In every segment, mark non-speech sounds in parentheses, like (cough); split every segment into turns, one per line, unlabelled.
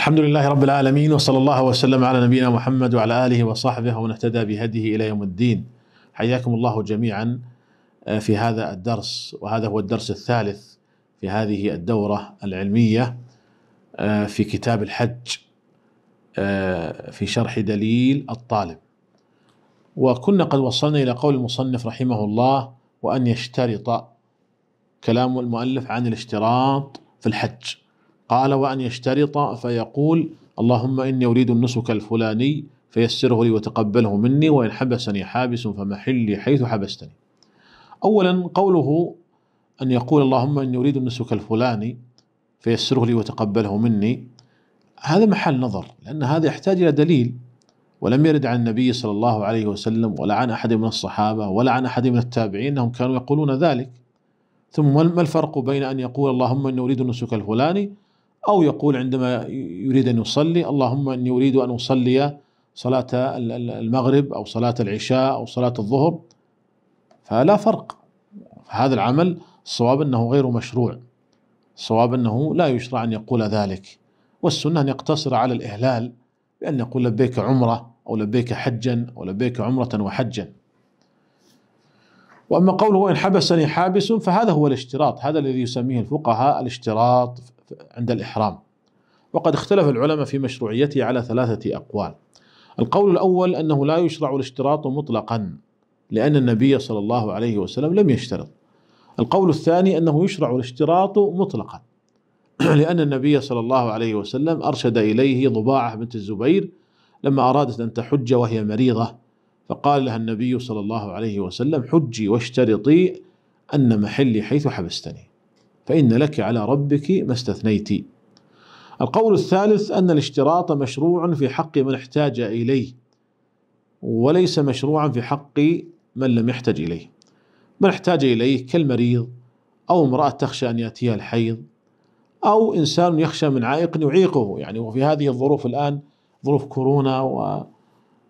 الحمد لله رب العالمين وصلى الله وسلم على نبينا محمد وعلى اله وصحبه ومن اهتدى بهديه الى يوم الدين. حياكم الله جميعا آه، في هذا الدرس وهذا هو الدرس الثالث في هذه الدوره العلميه آه، في كتاب الحج آه، في شرح دليل الطالب. وكنا قد وصلنا الى قول المصنف رحمه الله وان يشترط كلام المؤلف عن الاشتراط في الحج. قال وأن يشترط فيقول اللهم إني أريد النسك الفلاني فيسره لي وتقبله مني وإن حبسني حابس فمحلي حيث حبستني أولا قوله أن يقول اللهم إني أريد النسك الفلاني فيسره لي وتقبله مني هذا محل نظر لأن هذا يحتاج إلى دليل ولم يرد عن النبي صلى الله عليه وسلم ولا عن أحد من الصحابة ولا عن أحد من التابعين أنهم كانوا يقولون ذلك ثم ما الفرق بين أن يقول اللهم إني أريد النسك الفلاني أو يقول عندما يريد أن يصلي اللهم إني أريد أن أصلي صلاة المغرب أو صلاة العشاء أو صلاة الظهر فلا فرق هذا العمل الصواب أنه غير مشروع الصواب أنه لا يشرع أن يقول ذلك والسنة أن يقتصر على الإهلال بأن يقول لبيك عمرة أو لبيك حجا أو لبيك عمرة وحجا وأما قوله إن حبسني حابس فهذا هو الاشتراط هذا الذي يسميه الفقهاء الاشتراط عند الإحرام وقد اختلف العلماء في مشروعيته على ثلاثة أقوال القول الأول أنه لا يشرع الاشتراط مطلقا لأن النبي صلى الله عليه وسلم لم يشترط القول الثاني أنه يشرع الاشتراط مطلقا (clears throat) لأن النبي صلى الله عليه وسلم أرشد إليه ضباعة بنت الزبير لما أرادت أن تحج وهي مريضة فقال لها النبي صلى الله عليه وسلم حجي واشترطي أن محلي حيث حبستني فإن لك على ربك ما استثنيت القول الثالث أن الاشتراط مشروع في حق من احتاج إليه وليس مشروعا في حق من لم يحتج إليه من احتاج إليه كالمريض أو امرأة تخشى أن يأتيها الحيض أو إنسان يخشى من عائق يعيقه يعني وفي هذه الظروف الآن ظروف كورونا و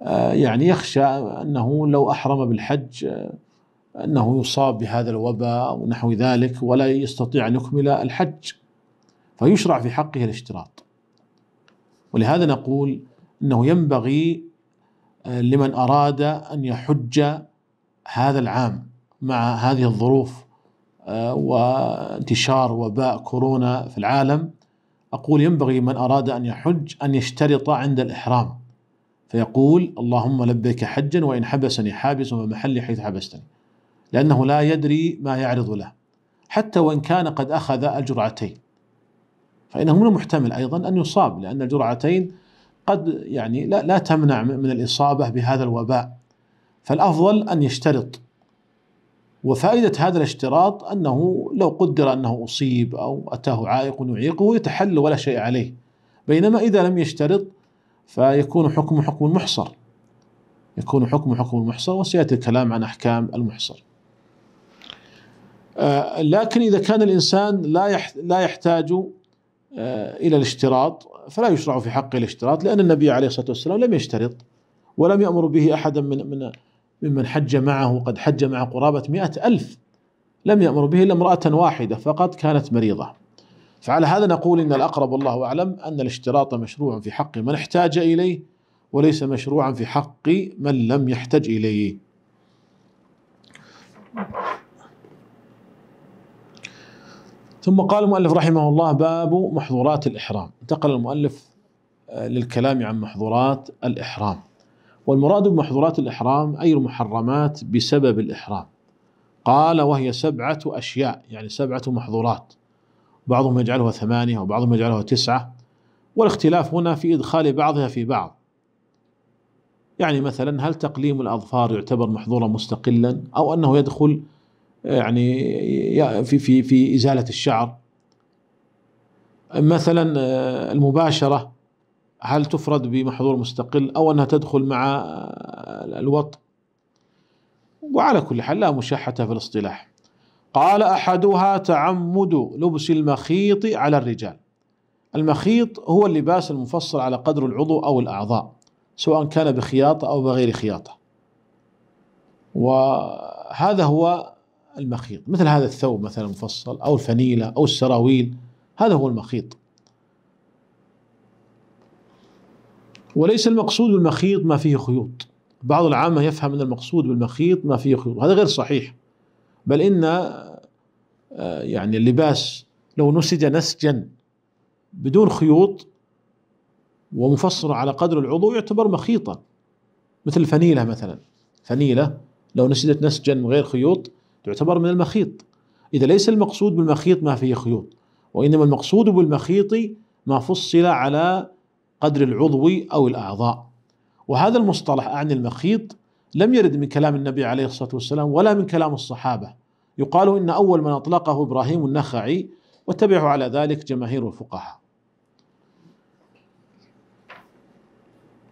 آه، يعني يخشى أنه لو أحرم بالحج آه، أنه يصاب بهذا الوباء ونحو ذلك ولا يستطيع أن يكمل الحج فيشرع في حقه الاشتراط ولهذا نقول أنه ينبغي آه، لمن أراد أن يحج هذا العام مع هذه الظروف آه، وانتشار وباء كورونا في العالم أقول ينبغي من أراد أن يحج أن يشترط عند الإحرام فيقول اللهم لبيك حجا وإن حبسني حابس ومحلي حيث حبستني لأنه لا يدري ما يعرض له حتى وإن كان قد أخذ الجرعتين فإنه من المحتمل أيضا أن يصاب لأن الجرعتين قد يعني لا, لا تمنع من الإصابة بهذا الوباء فالأفضل أن يشترط وفائدة هذا الاشتراط أنه لو قدر أنه أصيب أو أتاه عائق يعيقه يتحل ولا شيء عليه بينما إذا لم يشترط فيكون حكم حكم محصر يكون حكم حكم المحصر وسيأتي الكلام عن أحكام المحصر آه، لكن إذا كان الإنسان لا لا يحتاج آه، إلى الاشتراط فلا يشرع في حقه الاشتراط لأن النبي عليه الصلاة والسلام لم يشترط ولم يأمر به أحدا من من ممن حج معه قد حج مع قرابة مئة ألف لم يأمر به إلا امرأة واحدة فقط كانت مريضة فعلى هذا نقول إن الأقرب والله أعلم أن الاشتراط مشروع في حق من احتاج إليه وليس مشروعا في حق من لم يحتج إليه ثم قال المؤلف رحمه الله باب محظورات الإحرام انتقل المؤلف آه، للكلام عن محظورات الإحرام والمراد بمحظورات الإحرام أي المحرمات بسبب الإحرام قال وهي سبعة أشياء يعني سبعة محظورات بعضهم يجعلها ثمانية وبعضهم يجعلها تسعة والاختلاف هنا في إدخال بعضها في بعض يعني مثلا هل تقليم الأظفار يعتبر محظورا مستقلا أو أنه يدخل آه، يعني في في في ازاله الشعر مثلا آه، المباشره هل تفرد بمحظور مستقل او انها تدخل مع آه، الوط وعلى كل حال لا مشاحه في الاصطلاح قال احدها تعمد لبس المخيط على الرجال المخيط هو اللباس المفصل على قدر العضو او الاعضاء سواء كان بخياطه او بغير خياطه وهذا هو المخيط مثل هذا الثوب مثلا مفصل أو الفنيلة أو السراويل هذا هو المخيط وليس المقصود بالمخيط ما فيه خيوط بعض العامة يفهم أن المقصود بالمخيط ما فيه خيوط هذا غير صحيح بل إن آه، يعني اللباس لو نسج نسجا بدون خيوط ومفصل على قدر العضو يعتبر مخيطا مثل الفنيلة مثلا فنيلة لو نسجت نسجا من غير خيوط تعتبر من المخيط إذا ليس المقصود بالمخيط ما فيه خيوط وإنما المقصود بالمخيط ما فصل على قدر العضو أو الأعضاء وهذا المصطلح أعني المخيط لم يرد من كلام النبي عليه الصلاة والسلام ولا من كلام الصحابة يقال إن أول من أطلقه إبراهيم النخعي وتبعه على ذلك جماهير الفقهاء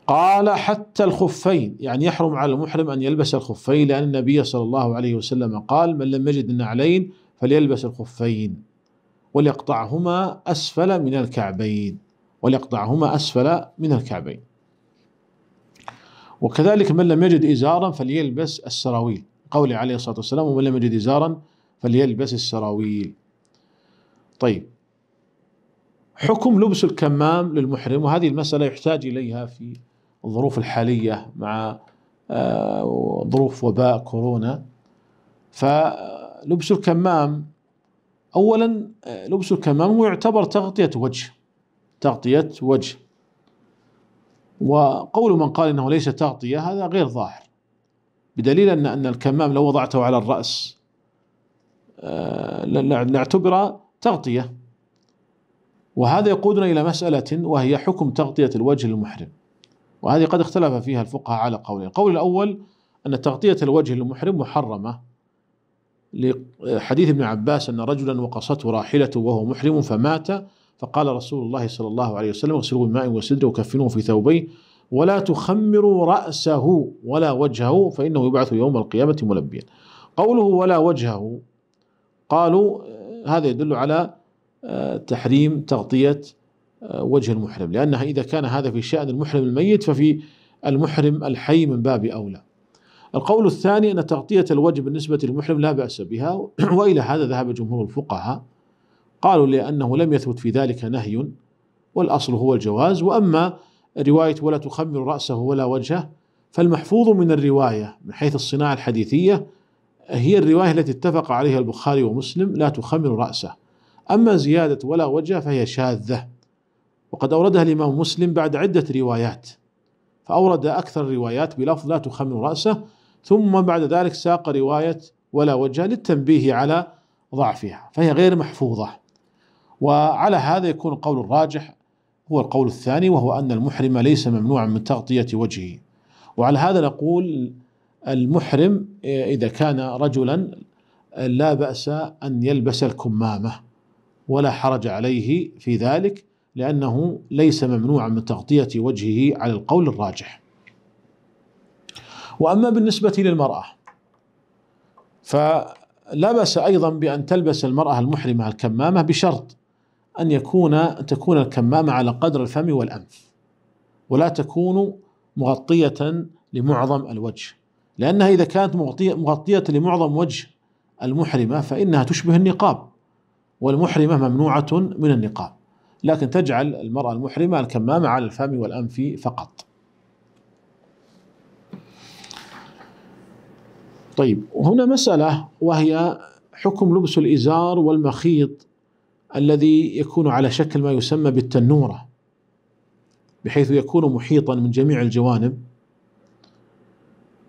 قال حتى الخفين يعني يحرم على المحرم أن يلبس الخفين لأن النبي صلى الله عليه وسلم قال من لم يجد النعلين فليلبس الخفين وليقطعهما أسفل من الكعبين وليقطعهما أسفل من الكعبين وكذلك من لم يجد إزارا فليلبس السراويل قول عليه الصلاة والسلام ومن لم يجد إزارا فليلبس السراويل طيب حكم لبس الكمام للمحرم وهذه المسألة يحتاج إليها في الظروف الحالية مع آه، ظروف وباء كورونا فلبس آه، الكمام أولا آه، لبس الكمام هو يعتبر تغطية وجه تغطية وجه وقول من قال إنه ليس تغطية هذا غير ظاهر بدليل أن أن الكمام لو وضعته على الرأس لاعتبر تغطية وهذا يقودنا إلى مسألة وهي حكم تغطية الوجه للمحرم وهذه قد اختلف فيها الفقهاء على قولين القول الأول أن تغطية الوجه للمحرم محرمة لحديث ابن عباس أن رجلا وقصته راحلته وهو محرم فمات فقال رسول الله صلى الله عليه وسلم اغسلوه بماء وسدر وكفنوه في ثوبيه ولا تخمروا رأسه ولا وجهه فإنه يبعث يوم القيامة ملبيا قوله ولا وجهه قالوا هذا يدل على آه، تحريم تغطية وجه المحرم لأنها إذا كان هذا في شأن المحرم الميت ففي المحرم الحي من باب أولى القول الثاني أن تغطية الوجه بالنسبة للمحرم لا بأس بها (clears throat) وإلى هذا ذهب جمهور الفقهاء قالوا لأنه لم يثبت في ذلك نهي والأصل هو الجواز وأما رواية ولا تخمر رأسه ولا وجهه فالمحفوظ من الرواية من حيث الصناعة الحديثية هي الرواية التي اتفق عليها البخاري ومسلم لا تخمر رأسه أما زيادة ولا وجه فهي شاذة وقد أوردها الإمام مسلم بعد عدة روايات فأورد أكثر الروايات بلفظ لا تخمن رأسه ثم بعد ذلك ساق رواية ولا وجه للتنبيه على ضعفها فهي غير محفوظة وعلى هذا يكون القول الراجح هو القول الثاني وهو أن المحرم ليس ممنوعا من تغطية وجهه وعلى هذا نقول المحرم إذا كان رجلا لا بأس أن يلبس الكمامة ولا حرج عليه في ذلك لأنه ليس ممنوعا من تغطية وجهه على القول الراجح وأما بالنسبة للمرأة فلا بأس أيضا بأن تلبس المرأة المحرمة الكمامة بشرط أن يكون تكون الكمامة على قدر الفم والأنف ولا تكون مغطية لمعظم الوجه لأنها إذا كانت مغطية, مغطية لمعظم وجه المحرمة فإنها تشبه النقاب والمحرمة ممنوعة من النقاب لكن تجعل المرأة المحرمة الكمامة على الفم والأنف فقط طيب هنا مسألة وهي حكم لبس الإزار والمخيط الذي يكون على شكل ما يسمى بالتنورة بحيث يكون محيطا من جميع الجوانب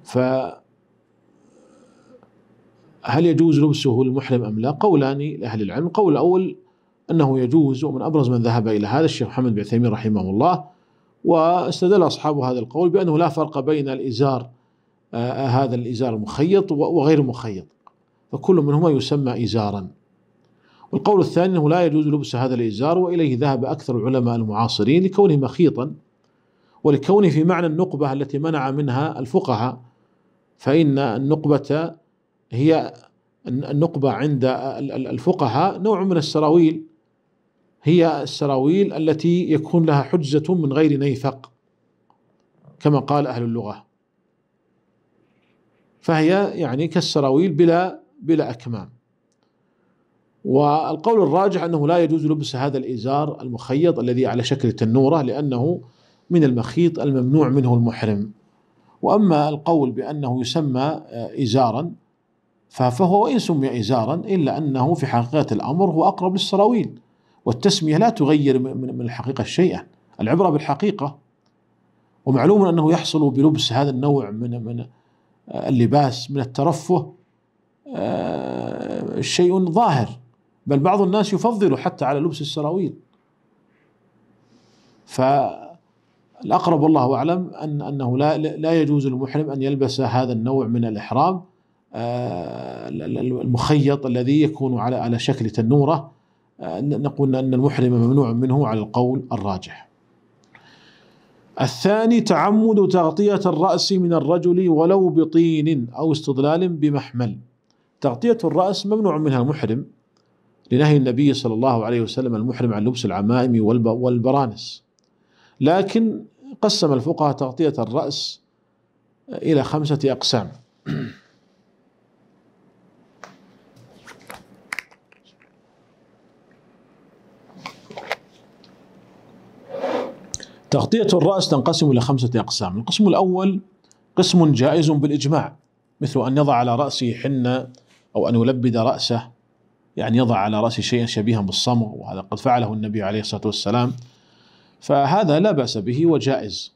ف هل يجوز لبسه المحرم أم لا قولان لأهل العلم قول الأول أنه يجوز ومن أبرز من ذهب إلى هذا الشيخ محمد بن عثيمين رحمه الله واستدل أصحاب هذا القول بأنه لا فرق بين الإزار آه هذا الإزار المخيط وغير المخيط فكل منهما يسمى إزارا والقول الثاني أنه لا يجوز لبس هذا الإزار وإليه ذهب أكثر العلماء المعاصرين لكونه مخيطا ولكونه في معنى النقبة التي منع منها الفقهاء فإن النقبة هي النقبة عند الفقهاء نوع من السراويل هي السراويل التي يكون لها حجزة من غير نيفق كما قال أهل اللغة فهي يعني كالسراويل بلا بلا أكمام والقول الراجح أنه لا يجوز لبس هذا الإزار المخيط الذي على شكل تنورة لأنه من المخيط الممنوع منه المحرم وأما القول بأنه يسمى آه، إزارا فهو إن سمي إزارا إلا أنه في حقيقة الأمر هو أقرب للسراويل والتسمية لا تغير من الحقيقة شيئا العبرة بالحقيقة ومعلوم أنه يحصل بلبس هذا النوع من من اللباس من الترفه آه، شيء ظاهر بل بعض الناس يفضل حتى على لبس السراويل فالأقرب والله أعلم أن أنه لا, لا يجوز للمحرم أن يلبس هذا النوع من الإحرام آه، المخيط الذي يكون على على شكل تنوره آه، نقول أن المحرم ممنوع منه على القول الراجح الثاني تعمد تغطية الرأس من الرجل ولو بطين أو استظلال بمحمل تغطية الرأس ممنوع منها المحرم لنهي النبي صلى الله عليه وسلم المحرم عن لبس العمائم والبرانس لكن قسم الفقهاء تغطية الرأس إلى خمسة أقسام تغطية الرأس تنقسم إلى خمسة أقسام القسم الأول قسم جائز بالإجماع مثل أن يضع على رأسه حنة أو أن يلبد رأسه يعني يضع على رأسه شيئا شبيها بالصمغ وهذا قد فعله النبي عليه الصلاة والسلام فهذا لا بأس به وجائز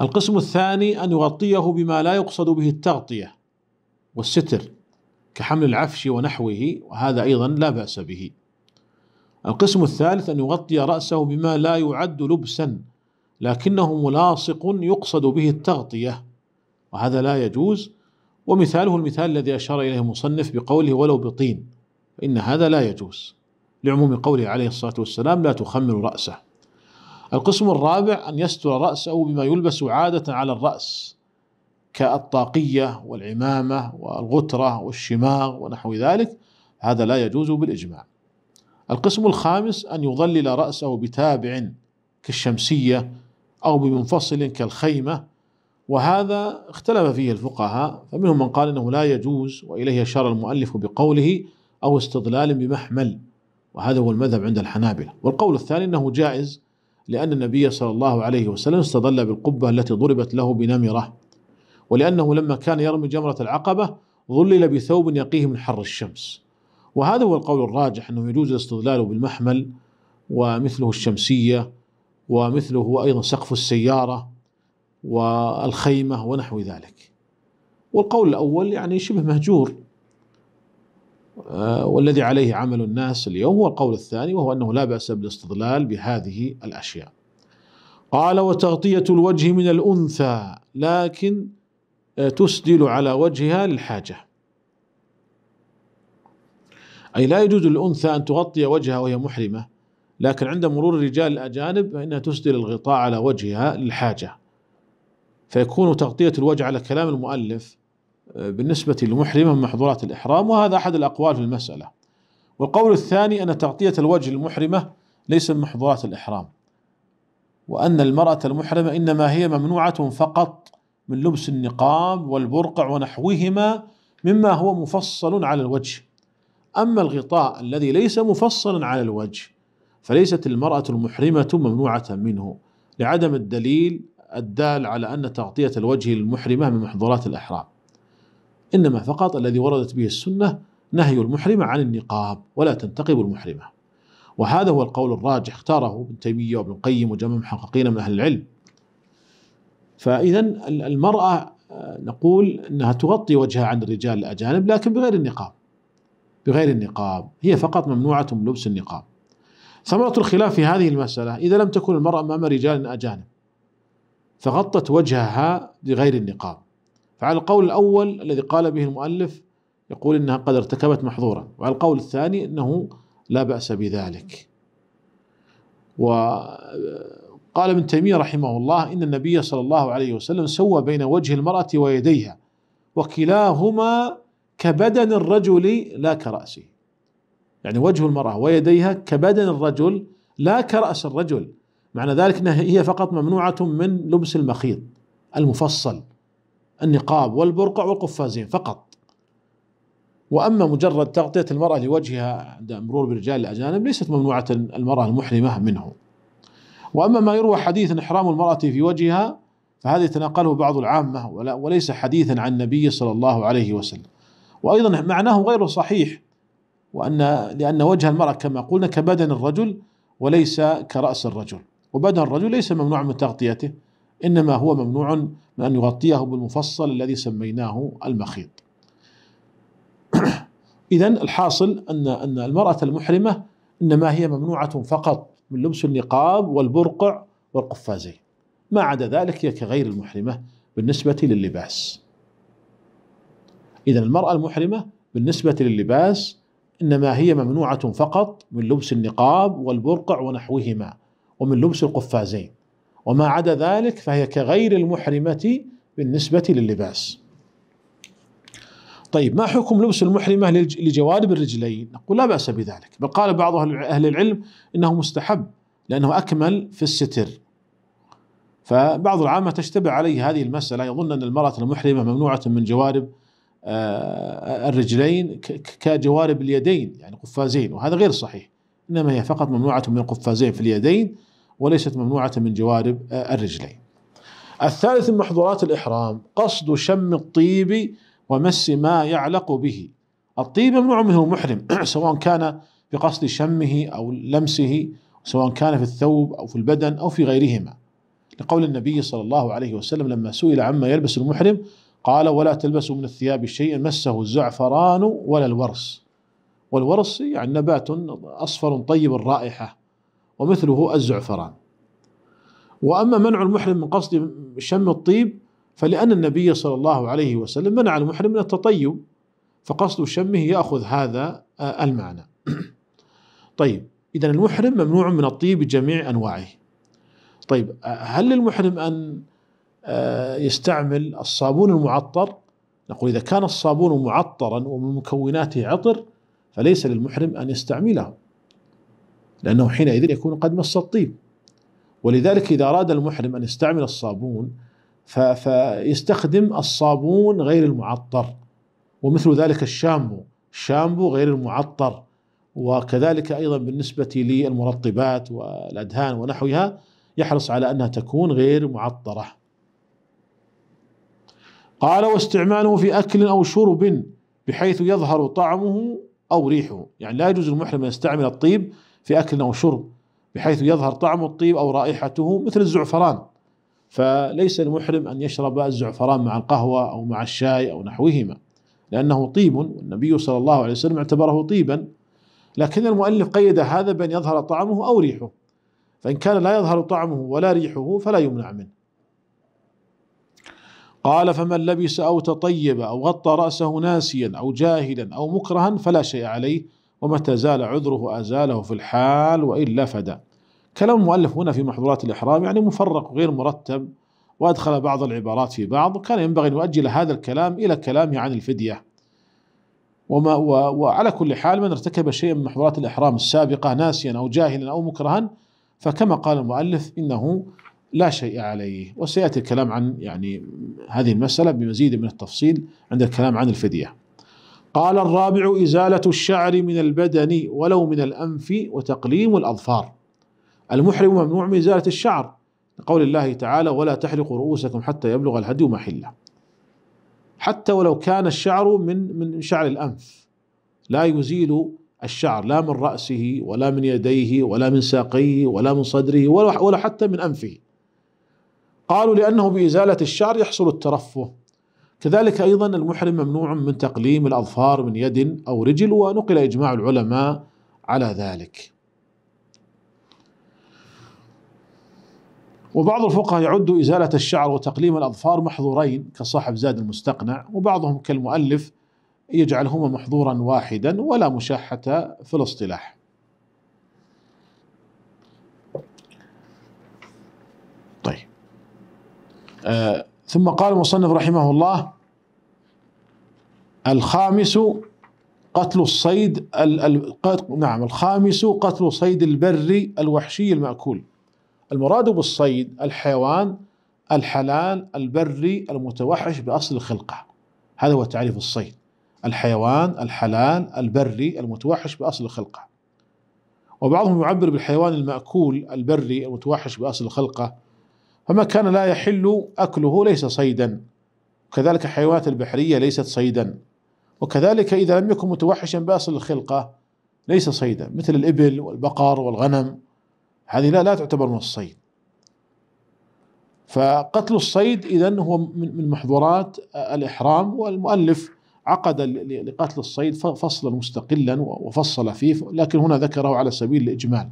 القسم الثاني أن يغطيه بما لا يقصد به التغطية والستر كحمل العفش ونحوه وهذا أيضا لا بأس به القسم الثالث أن يغطي رأسه بما لا يعد لبسا لكنه ملاصق يقصد به التغطية وهذا لا يجوز ومثاله المثال الذي أشار إليه المصنف بقوله ولو بطين إن هذا لا يجوز لعموم قوله عليه الصلاة والسلام لا تخمر رأسه القسم الرابع أن يستر رأسه بما يلبس عادة على الرأس كالطاقية والعمامة والغترة والشماغ ونحو ذلك هذا لا يجوز بالإجماع القسم الخامس أن يظلل رأسه بتابع كالشمسية أو بمنفصل كالخيمة وهذا اختلف فيه الفقهاء فمنهم من قال انه لا يجوز واليه اشار المؤلف بقوله او استضلال بمحمل وهذا هو المذهب عند الحنابله والقول الثاني انه جائز لان النبي صلى الله عليه وسلم استظل بالقبه التي ضربت له بنمره ولانه لما كان يرمي جمره العقبه ظلل بثوب يقيه من حر الشمس وهذا هو القول الراجح أنه يجوز الاستدلال بالمحمل ومثله الشمسية ومثله أيضا سقف السيارة والخيمة ونحو ذلك والقول الأول يعني شبه مهجور آه، والذي عليه عمل الناس اليوم هو القول الثاني وهو أنه لا بأس بالاستظلال بهذه الأشياء قال وتغطية الوجه من الأنثى لكن آه، تسدل على وجهها للحاجة أي لا يجوز للأنثى أن تغطي وجهها وهي محرمة لكن عند مرور الرجال الأجانب فإنها تسدل الغطاء على وجهها للحاجة فيكون تغطية الوجه على كلام المؤلف آه، بالنسبة للمحرمة من محظورات الإحرام وهذا أحد الأقوال في المسألة والقول الثاني أن تغطية الوجه المحرمة ليس من محظورات الإحرام وأن المرأة المحرمة إنما هي ممنوعة فقط من لبس النقاب والبرقع ونحوهما مما هو مفصل على الوجه أما الغطاء الذي ليس مفصلا على الوجه فليست المرأة المحرمة ممنوعة منه لعدم الدليل الدال على أن تغطية الوجه للمحرمة من محظورات الإحرام إنما فقط الذي وردت به السنة نهي المحرمة عن النقاب ولا تنتقب المحرمة وهذا هو القول الراجح اختاره ابن تيمية وابن القيم وجمع محققين من أهل العلم فإذا المرأة آه، نقول أنها تغطي وجهها عن الرجال الأجانب لكن بغير النقاب بغير النقاب هي فقط ممنوعة لبس النقاب ثمرة الخلاف في هذه المسألة إذا لم تكن المرأة أمام رجال أجانب فغطت وجهها بغير النقاب فعلى القول الأول الذي قال به المؤلف يقول إنها قد ارتكبت محظورا وعلى القول الثاني أنه لا بأس بذلك وقال ابن تيمية رحمه الله إن النبي صلى الله عليه وسلم سوى بين وجه المرأة ويديها وكلاهما كبدن الرجل لا كرأسه يعني وجه المرأة ويديها كبدن الرجل لا كرأس الرجل معنى ذلك أنها هي فقط ممنوعة من لبس المخيط المفصل النقاب والبرقع والقفازين فقط واما مجرد تغطيه المراه لوجهها عند مرور برجال الاجانب ليست ممنوعه المراه المحرمه منه. واما ما يروى حديث احرام المراه في وجهها فهذا يتناقله بعض العامه وليس حديثا عن النبي صلى الله عليه وسلم. وأيضا معناه غير صحيح وأن لأن وجه المرأة كما قلنا كبدن الرجل وليس كرأس الرجل وبدن الرجل ليس ممنوعا من تغطيته إنما هو ممنوع من أن يغطيه بالمفصل الذي سميناه المخيط (clears throat) إذا الحاصل أن أن المرأة المحرمة إنما هي ممنوعة فقط من لبس النقاب والبرقع والقفازين ما عدا ذلك هي كغير المحرمة بالنسبة للباس إذا المرأة المحرمة بالنسبة للباس إنما هي ممنوعة فقط من لبس النقاب والبرقع ونحوهما ومن لبس القفازين وما عدا ذلك فهي كغير المحرمة بالنسبة للباس طيب ما حكم لبس المحرمة لجوانب الرجلين نقول لا بأس بذلك بل قال بعض أهل العلم إنه مستحب لأنه أكمل في الستر فبعض العامة تشتبه عليه هذه المسألة يظن أن المرأة المحرمة ممنوعة من جوانب آه، الرجلين كجوارب اليدين يعني قفازين وهذا غير صحيح إنما هي فقط ممنوعة من القفازين في اليدين وليست ممنوعة من جوارب آه، الرجلين الثالث من محظورات الإحرام قصد شم الطيب ومس ما يعلق به الطيب ممنوع منه المحرم (clears throat) سواء كان بقصد شمه أو لمسه سواء كان في الثوب أو في البدن أو في غيرهما لقول النبي صلى الله عليه وسلم لما سئل عما يلبس المحرم قال ولا تلبسوا من الثياب شيئا مسه الزعفران ولا الورس والورس يعني نبات أصفر طيب الرائحة ومثله الزعفران وأما منع المحرم من قصد شم الطيب فلأن النبي صلى الله عليه وسلم منع المحرم من التطيب فقصد شمه يأخذ هذا المعنى (clears throat) طيب إذا المحرم ممنوع من الطيب بجميع أنواعه طيب هل للمحرم أن آه، يستعمل الصابون المعطر نقول إذا كان الصابون معطرا ومن مكوناته عطر فليس للمحرم أن يستعمله لأنه حينئذ يكون قد مس الطيب ولذلك إذا أراد المحرم أن يستعمل الصابون فيستخدم الصابون غير المعطر ومثل ذلك الشامبو الشامبو غير المعطر وكذلك أيضا بالنسبة للمرطبات والأدهان ونحوها يحرص على أنها تكون غير معطرة قال واستعماله في أكل أو شرب بحيث يظهر طعمه أو ريحه يعني لا يجوز المحرم أن يستعمل الطيب في أكل أو شرب بحيث يظهر طعم الطيب أو رائحته مثل الزعفران فليس المحرم أن يشرب الزعفران مع القهوة أو مع الشاي أو نحوهما لأنه طيب والنبي صلى الله عليه وسلم اعتبره طيبا لكن المؤلف قيد هذا بأن يظهر طعمه أو ريحه فإن كان لا يظهر طعمه ولا ريحه فلا يمنع منه قال فمن لبس أو تطيب أو غطى رأسه ناسيا أو جاهلا أو مكرها فلا شيء عليه ومتى زال عذره أزاله في الحال وإلا فدا. كلام المؤلف هنا في محظورات الإحرام يعني مفرق وغير مرتب وأدخل بعض العبارات في بعض وكان ينبغي أن يؤجل هذا الكلام إلى كلامه عن الفدية وما وعلى كل حال من ارتكب شيئا من محظورات الإحرام السابقة ناسيا أو جاهلا أو مكرها فكما قال المؤلف إنه لا شيء عليه وسيأتي الكلام عن يعني هذه المسألة بمزيد من التفصيل عند الكلام عن الفدية قال الرابع إزالة الشعر من البدن ولو من الأنف وتقليم الأظفار المحرم ممنوع من إزالة الشعر لقول الله تعالى ولا تحلقوا رؤوسكم حتى يبلغ الهدي محله حتى ولو كان الشعر من من شعر الأنف لا يزيل الشعر لا من رأسه ولا من يديه ولا من ساقيه ولا من صدره ولا حتى من أنفه قالوا لأنه بإزالة الشعر يحصل الترفه كذلك أيضا المحرم ممنوع من تقليم الأظفار من يد أو رجل ونقل إجماع العلماء على ذلك وبعض الفقهاء يعد إزالة الشعر وتقليم الأظفار محظورين كصاحب زاد المستقنع وبعضهم كالمؤلف يجعلهما محظورا واحدا ولا مشاحة في الاصطلاح آه، ثم قال المصنف رحمه الله الخامس قتل الصيد ال ال نعم الخامس قتل صيد البر الوحشي المأكول المراد بالصيد الحيوان الحلال البري المتوحش بأصل الخلقة هذا هو تعريف الصيد الحيوان الحلال البري المتوحش بأصل الخلقة وبعضهم يعبر بالحيوان المأكول البري المتوحش بأصل الخلقة فما كان لا يحل أكله ليس صيدا وكذلك الحيوانات البحرية ليست صيدا وكذلك إذا لم يكن متوحشا بأصل الخلقة ليس صيدا مثل الإبل والبقر والغنم هذه لا لا تعتبر من الصيد فقتل الصيد إذا هو من محظورات الإحرام والمؤلف عقد لقتل الصيد فصلا مستقلا وفصل فيه لكن هنا ذكره على سبيل الإجمال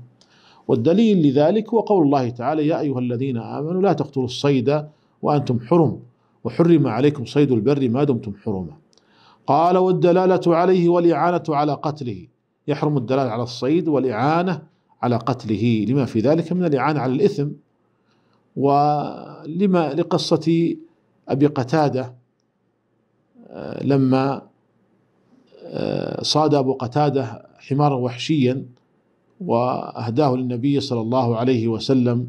والدليل لذلك هو قول الله تعالى يا أيها الذين آمنوا لا تقتلوا الصيد وأنتم حرم وحرم عليكم صيد البر ما دمتم حرما قال والدلالة عليه والإعانة على قتله يحرم الدلالة على الصيد والإعانة على قتله لما في ذلك من الإعانة على الإثم ولما لقصة أبي قتادة آه، لما آه، صاد أبو قتادة حمارا وحشيا واهداه للنبي صلى الله عليه وسلم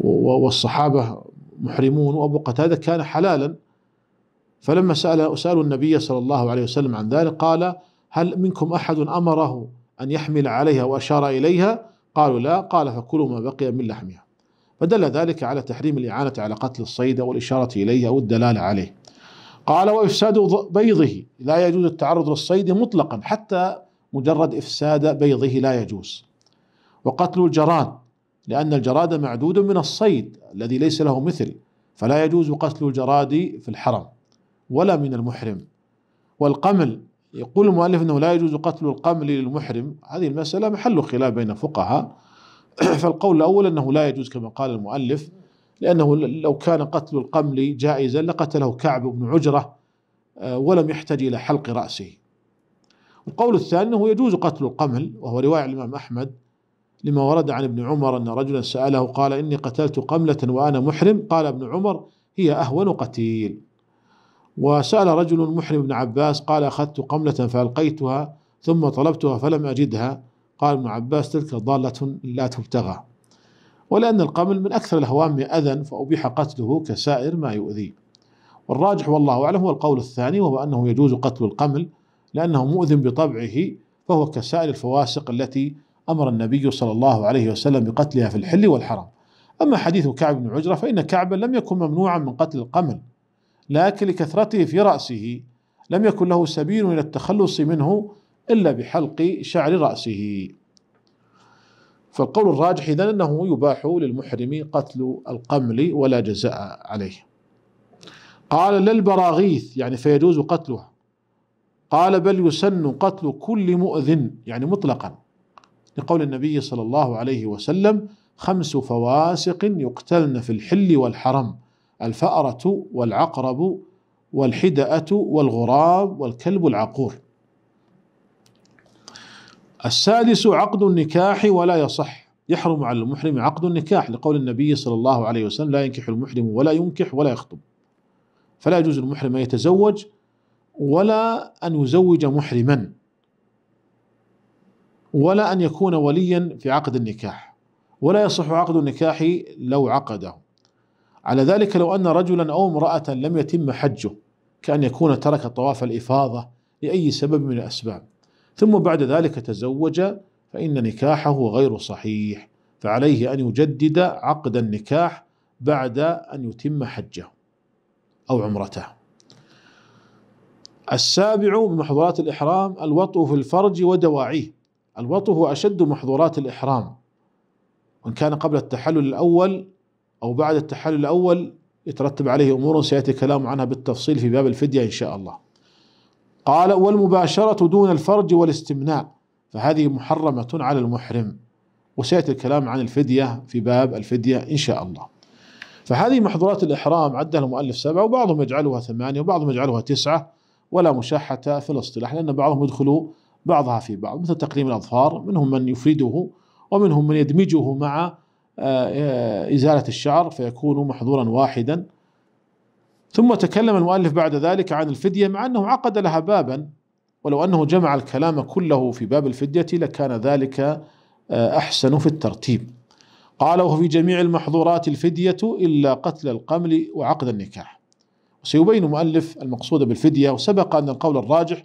والصحابه محرمون وابو قتاده كان حلالا فلما سال سالوا النبي صلى الله عليه وسلم عن ذلك قال هل منكم احد امره ان يحمل عليها واشار اليها قالوا لا قال فكلوا ما بقي من لحمها فدل ذلك على تحريم الاعانه على قتل الصيد والاشاره اليه او الدلاله عليه قال وافساد بيضه لا يجوز التعرض للصيد مطلقا حتى مجرد إفساد بيضه لا يجوز وقتل الجراد لأن الجراد معدود من الصيد الذي ليس له مثل فلا يجوز قتل الجراد في الحرم ولا من المحرم والقمل يقول المؤلف أنه لا يجوز قتل القمل للمحرم هذه المسألة محل خلاف بين فقهاء (clears throat) فالقول الأول أنه لا يجوز كما قال المؤلف لأنه لو كان قتل القمل جائزا لقتله كعب بن عجرة آه، ولم يحتج إلى حلق رأسه والقول الثاني أنه يجوز قتل القمل وهو رواية الإمام أحمد لما ورد عن ابن عمر أن رجلا سأله قال إني قتلت قملة وأنا محرم قال ابن عمر هي أهون قتيل وسأل رجل محرم ابن عباس قال أخذت قملة فألقيتها ثم طلبتها فلم أجدها قال ابن عباس تلك ضالة لا تبتغى ولأن القمل من أكثر الهوام أذى فأبيح قتله كسائر ما يؤذي والراجح والله أعلم هو القول الثاني وهو أنه يجوز قتل القمل لأنه مؤذن بطبعه فهو كسائر الفواسق التي أمر النبي صلى الله عليه وسلم بقتلها في الحل والحرم أما حديث كعب بن عجرة فإن كعبا لم يكن ممنوعا من قتل القمل لكن لكثرته في رأسه لم يكن له سبيل إلى التخلص منه إلا بحلق شعر رأسه فالقول الراجح إذن أنه يباح للمحرم قتل القمل ولا جزاء عليه قال للبراغيث يعني فيجوز قتلها قال بل يسن قتل كل مؤذن يعني مطلقا لقول النبي صلى الله عليه وسلم خمس فواسق يقتلن في الحل والحرم الفأرة والعقرب والحدأة والغراب والكلب العقور السادس عقد النكاح ولا يصح يحرم على المحرم عقد النكاح لقول النبي صلى الله عليه وسلم لا ينكح المحرم ولا ينكح ولا يخطب فلا يجوز المحرم أن يتزوج ولا أن يزوج محرما ولا أن يكون وليا في عقد النكاح ولا يصح عقد النكاح لو عقده على ذلك لو أن رجلا أو امرأة لم يتم حجه كأن يكون ترك طواف الإفاضة لأي سبب من الأسباب ثم بعد ذلك تزوج فإن نكاحه غير صحيح فعليه أن يجدد عقد النكاح بعد أن يتم حجه أو عمرته السابع من محظورات الإحرام الوطو في الفرج ودواعيه الوطو هو أشد محظورات الإحرام وإن كان قبل التحلل الأول أو بعد التحلل الأول يترتب عليه أمور سيأتي كلام عنها بالتفصيل في باب الفدية إن شاء الله قال والمباشرة دون الفرج والاستمناء فهذه محرمة على المحرم وسيأتي الكلام عن الفدية في باب الفدية إن شاء الله فهذه محظورات الإحرام عدها المؤلف سبعة وبعضهم يجعلها ثمانية وبعضهم يجعلها تسعة ولا مشاحة في الاصطلاح لأن بعضهم يدخل بعضها في بعض مثل تقليم الأظفار منهم من يفرده ومنهم من يدمجه مع آه، إزالة الشعر فيكون محظورا واحدا ثم تكلم المؤلف بعد ذلك عن الفدية مع أنه عقد لها بابا ولو أنه جمع الكلام كله في باب الفدية لكان ذلك آه، أحسن في الترتيب قال وفي جميع المحظورات الفدية إلا قتل القمل وعقد النكاح وسيبين مؤلف المقصود بالفدية وسبق أن القول الراجح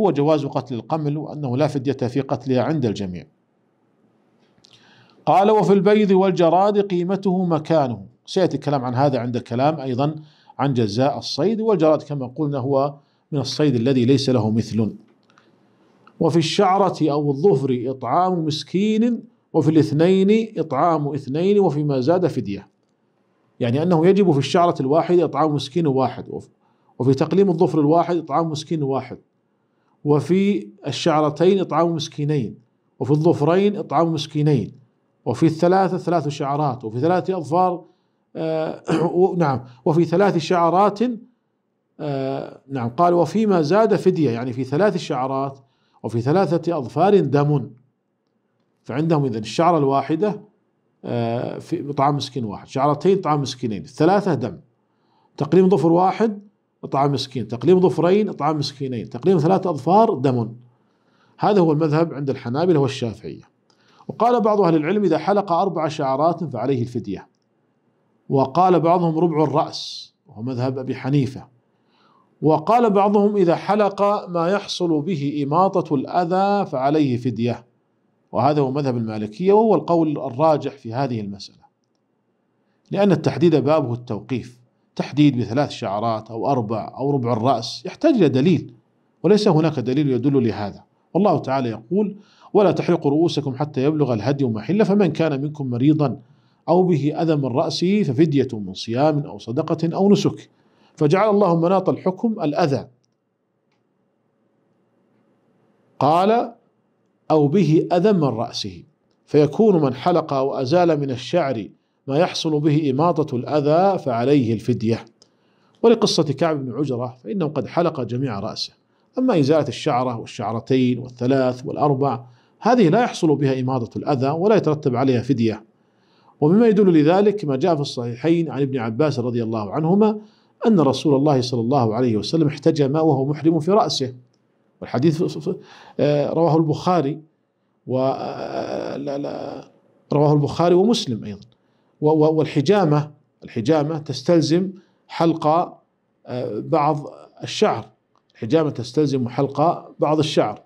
هو جواز قتل القمل وأنه لا فدية في قتلها عند الجميع قال وفي البيض والجراد قيمته مكانه سيأتي الكلام عن هذا عند الكلام أيضا عن جزاء الصيد والجراد كما قلنا هو من الصيد الذي ليس له مثل وفي الشعرة أو الظفر إطعام مسكين وفي الاثنين إطعام اثنين وفيما زاد فدية يعني أنه يجب في الشعرة الواحدة إطعام مسكين واحد وفي تقليم الظفر الواحد إطعام مسكين واحد وفي الشعرتين إطعام مسكينين وفي الظفرين إطعام مسكينين وفي الثلاثة ثلاث شعرات وفي ثلاثة أظفار آه (coughs) نعم وفي ثلاث شعرات آه نعم قال وفيما زاد فدية يعني في ثلاث شعرات وفي ثلاثة أظفار دم فعندهم إذن الشعرة الواحدة آه، في طعام مسكين واحد شعرتين طعام مسكينين ثلاثة دم تقليم ظفر واحد طعام مسكين تقليم ظفرين طعام مسكينين تقليم ثلاثة أظفار دم هذا هو المذهب عند الحنابلة والشافعية وقال بعض أهل العلم إذا حلق أربع شعرات فعليه الفدية وقال بعضهم ربع الرأس وهو مذهب أبي حنيفة وقال بعضهم إذا حلق ما يحصل به إماطة الأذى فعليه فدية وهذا هو مذهب المالكية وهو القول الراجح في هذه المسألة لأن التحديد بابه التوقيف تحديد بثلاث شعرات أو أربع أو ربع الرأس يحتاج إلى دليل وليس هناك دليل يدل لهذا والله تعالى يقول ولا تحلقوا رؤوسكم حتى يبلغ الهدي محله فمن كان منكم مريضا أو به أذى من رأسه ففدية من صيام أو صدقة أو نسك فجعل الله مناط الحكم الأذى قال أو به أذى من رأسه فيكون من حلق أو أزال من الشعر ما يحصل به إماطة الأذى فعليه الفدية ولقصة كعب بن عجرة فإنه قد حلق جميع رأسه أما إزالة الشعرة والشعرتين والثلاث والأربع هذه لا يحصل بها إماطة الأذى ولا يترتب عليها فدية ومما يدل لذلك ما جاء في الصحيحين عن ابن عباس رضي الله عنهما أن رسول الله صلى الله عليه وسلم احتجم وهو محرم في رأسه والحديث آه، رواه البخاري و آه، رواه البخاري ومسلم ايضا والحجامه الحجامه تستلزم حلق آه، بعض الشعر الحجامه تستلزم حلق بعض الشعر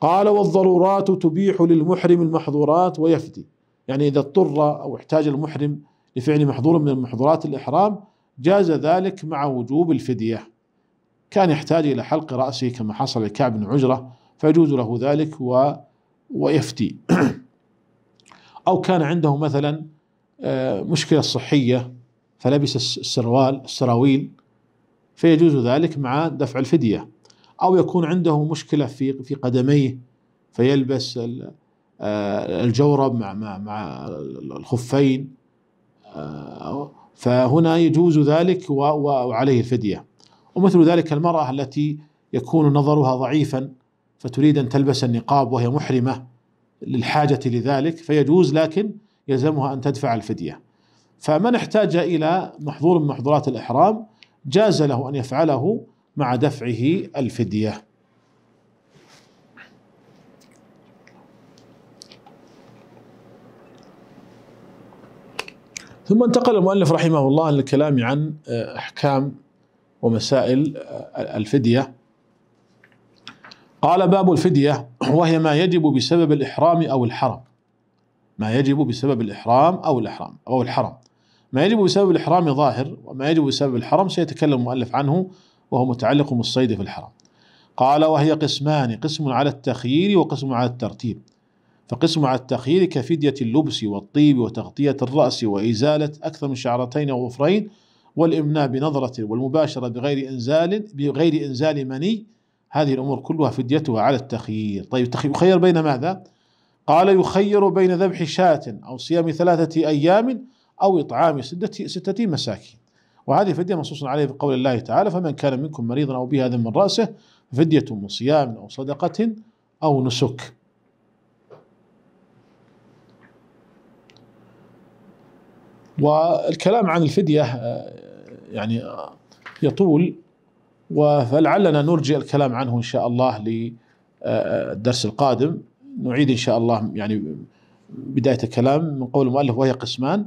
قال والضرورات تبيح للمحرم المحظورات ويفدي يعني اذا اضطر او احتاج المحرم لفعل محظور من محظورات الاحرام جاز ذلك مع وجوب الفديه كان يحتاج إلى حلق رأسه كما حصل لكعب بن عجرة فيجوز له ذلك و ويفتي (clears throat) أو كان عنده مثلا آه، مشكلة صحية فلبس السروال السراويل فيجوز ذلك مع دفع الفدية أو يكون عنده مشكلة في في قدميه فيلبس آه، الجورب مع مع مع الخفين آه، فهنا يجوز ذلك وعليه الفدية ومثل ذلك المرأة التي يكون نظرها ضعيفا فتريد أن تلبس النقاب وهي محرمة للحاجة لذلك فيجوز لكن يلزمها أن تدفع الفدية فمن احتاج إلى محظور من محظورات الإحرام جاز له أن يفعله مع دفعه الفدية ثم انتقل المؤلف رحمه الله للكلام عن آه، أحكام ومسائل الفدية قال باب الفدية وهي ما يجب بسبب الإحرام أو الحرم ما يجب بسبب الإحرام أو الإحرام أو الحرم ما يجب بسبب الإحرام ظاهر وما يجب بسبب الحرم سيتكلم المؤلف عنه وهو متعلق بالصيد في الحرم قال وهي قسمان قسم على التخيير وقسم على الترتيب فقسم على التخيير كفدية اللبس والطيب وتغطية الرأس وإزالة أكثر من شعرتين أو غفرين والإمناء بنظرة والمباشرة بغير إنزال بغير إنزال مني هذه الأمور كلها فديتها على التخيير طيب يخير بين ماذا؟ قال يخير بين ذبح شاة أو صيام ثلاثة أيام أو إطعام ستة, ستة مساكين وهذه فدية منصوص عليه في قول الله تعالى فمن كان منكم مريضا أو به هذا من رأسه فدية من صيام أو صدقة أو نسك والكلام عن الفدية آه، يعني آه، يطول فلعلنا نرجع الكلام عنه إن شاء الله للدرس آه، القادم نعيد إن شاء الله يعني بداية الكلام من قول المؤلف وهي قسمان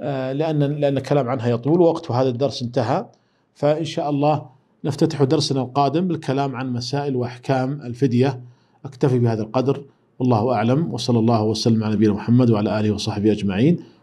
لأن لأن الكلام عنها يطول ووقت هذا الدرس انتهى فإن شاء الله نفتتح درسنا القادم بالكلام عن مسائل وأحكام الفدية أكتفي بهذا القدر والله أعلم وصلى الله وسلم على نبينا محمد وعلى آله وصحبه أجمعين